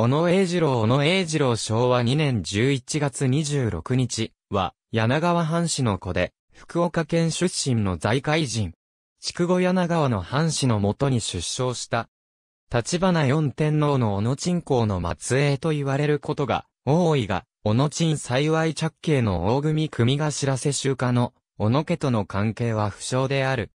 小野英二郎小野英二郎昭和2年11月26日は、柳川藩士の子で、福岡県出身の財界人。筑後柳川の藩士のもとに出生した。立花四天皇の小野鎮公の末裔と言われることが多いが、小野鎮幸い着慶の大組組が知らせ集家の小野家との関係は不詳である。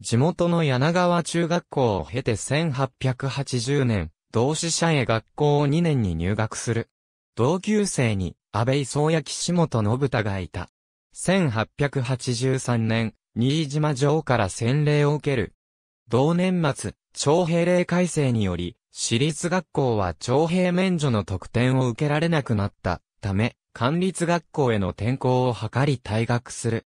地元の柳川中学校を経て1880年、同志社へ学校を2年に入学する。同級生に、安倍総や岸本信太がいた。1883年、新島城から洗礼を受ける。同年末、徴兵令改正により、私立学校は徴兵免除の特典を受けられなくなったため、管立学校への転校を図り退学する。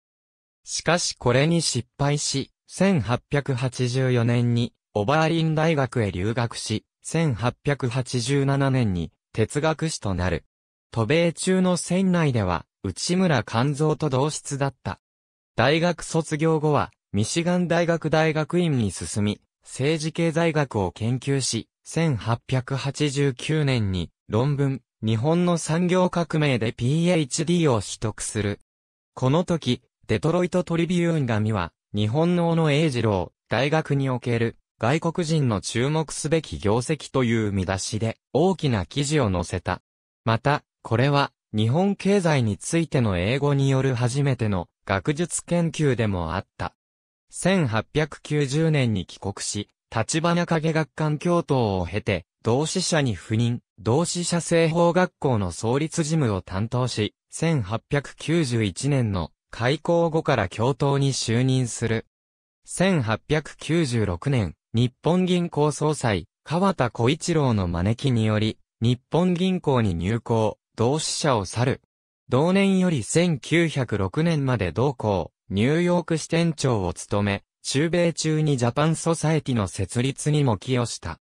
しかしこれに失敗し、1884年にオバーリン大学へ留学し、1887年に哲学史となる。渡米中の船内では、内村勘蔵と同室だった。大学卒業後は、ミシガン大学大学院に進み、政治経済学を研究し、1889年に論文、日本の産業革命で PhD を取得する。この時、デトロイトトリビューン紙は、日本の小野英二郎、大学における外国人の注目すべき業績という見出しで大きな記事を載せた。また、これは日本経済についての英語による初めての学術研究でもあった。1890年に帰国し、立花影学館教頭を経て、同志社に赴任、同志社製法学校の創立事務を担当し、1891年の開校後から教頭に就任する。1896年、日本銀行総裁、川田小一郎の招きにより、日本銀行に入行、同志社を去る。同年より1906年まで同行、ニューヨーク支店長を務め、中米中にジャパンソサエティの設立にも寄与した。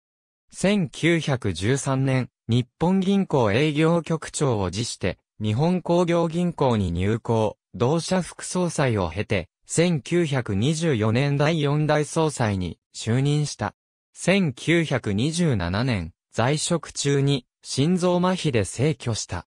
1913年、日本銀行営業局長を辞して、日本工業銀行に入行、同社副総裁を経て、1924年第4代総裁に就任した。1927年、在職中に心臓麻痺で逝去した。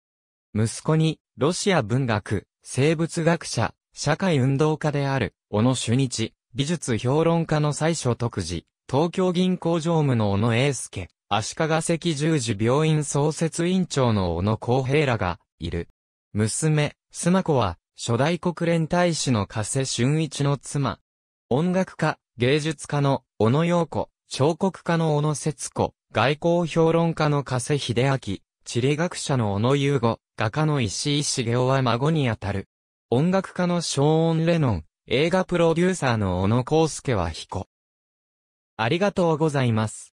息子に、ロシア文学、生物学者、社会運動家である、小野主日、美術評論家の最初特寺、東京銀行常務の小野英介、足利赤十字病院創設委員長の小野公平らが、いる。娘、須磨子は、初代国連大使の加瀬俊一の妻。音楽家、芸術家の小野洋子、彫刻家の小野節子、外交評論家の加瀬秀明、地理学者の小野優吾、画家の石井茂雄は孫にあたる。音楽家のショーン・レノン、映画プロデューサーの小野康介は彦。ありがとうございます。